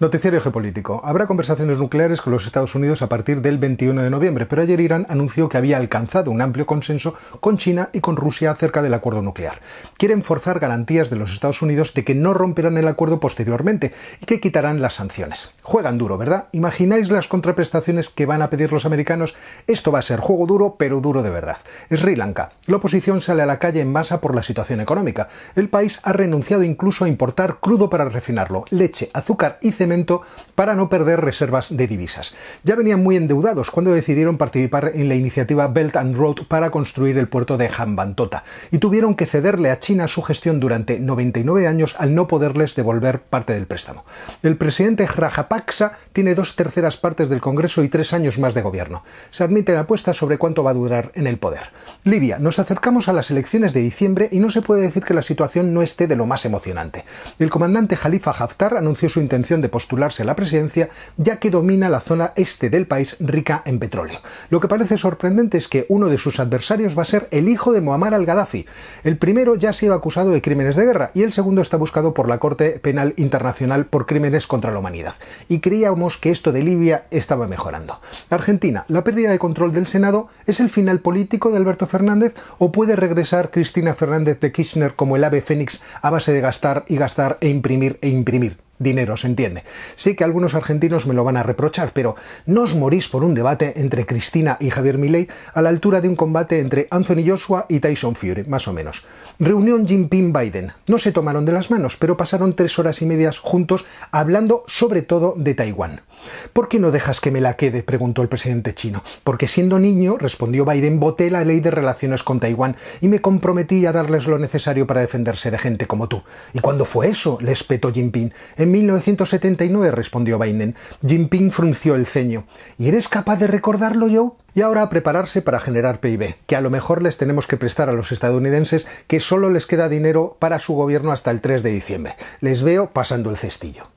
Noticiario geopolítico. Habrá conversaciones nucleares con los Estados Unidos a partir del 21 de noviembre, pero ayer Irán anunció que había alcanzado un amplio consenso con China y con Rusia acerca del acuerdo nuclear. Quieren forzar garantías de los Estados Unidos de que no romperán el acuerdo posteriormente y que quitarán las sanciones. Juegan duro, ¿verdad? ¿Imagináis las contraprestaciones que van a pedir los americanos? Esto va a ser juego duro, pero duro de verdad. Sri Lanka. La oposición sale a la calle en masa por la situación económica. El país ha renunciado incluso a importar crudo para refinarlo, leche, azúcar y cemento para no perder reservas de divisas. Ya venían muy endeudados cuando decidieron participar en la iniciativa Belt and Road para construir el puerto de Hambantota y tuvieron que cederle a China su gestión durante 99 años al no poderles devolver parte del préstamo. El presidente Rajapaksa tiene dos terceras partes del Congreso y tres años más de gobierno. Se admiten apuestas sobre cuánto va a durar en el poder. Libia, nos acercamos a las elecciones de diciembre y no se puede decir que la situación no esté de lo más emocionante. El comandante Jalifa Haftar anunció su intención de postularse a la presidencia, ya que domina la zona este del país rica en petróleo. Lo que parece sorprendente es que uno de sus adversarios va a ser el hijo de Muammar al-Gaddafi. El primero ya ha sido acusado de crímenes de guerra y el segundo está buscado por la Corte Penal Internacional por crímenes contra la humanidad. Y creíamos que esto de Libia estaba mejorando. Argentina, la pérdida de control del Senado es el final político de Alberto Fernández o puede regresar Cristina Fernández de Kirchner como el ave fénix a base de gastar y gastar e imprimir e imprimir dinero, se entiende. Sí que algunos argentinos me lo van a reprochar, pero no os morís por un debate entre Cristina y Javier Milei a la altura de un combate entre Anthony Joshua y Tyson Fury, más o menos. Reunión Jinping-Biden. No se tomaron de las manos, pero pasaron tres horas y medias juntos hablando sobre todo de Taiwán. ¿Por qué no dejas que me la quede? preguntó el presidente chino. Porque siendo niño, respondió Biden, voté la ley de relaciones con Taiwán y me comprometí a darles lo necesario para defenderse de gente como tú. ¿Y cuándo fue eso? le espetó Jinping. 1979, respondió Biden. Jinping frunció el ceño. ¿Y eres capaz de recordarlo, Joe? Y ahora prepararse para generar PIB, que a lo mejor les tenemos que prestar a los estadounidenses que solo les queda dinero para su gobierno hasta el 3 de diciembre. Les veo pasando el cestillo.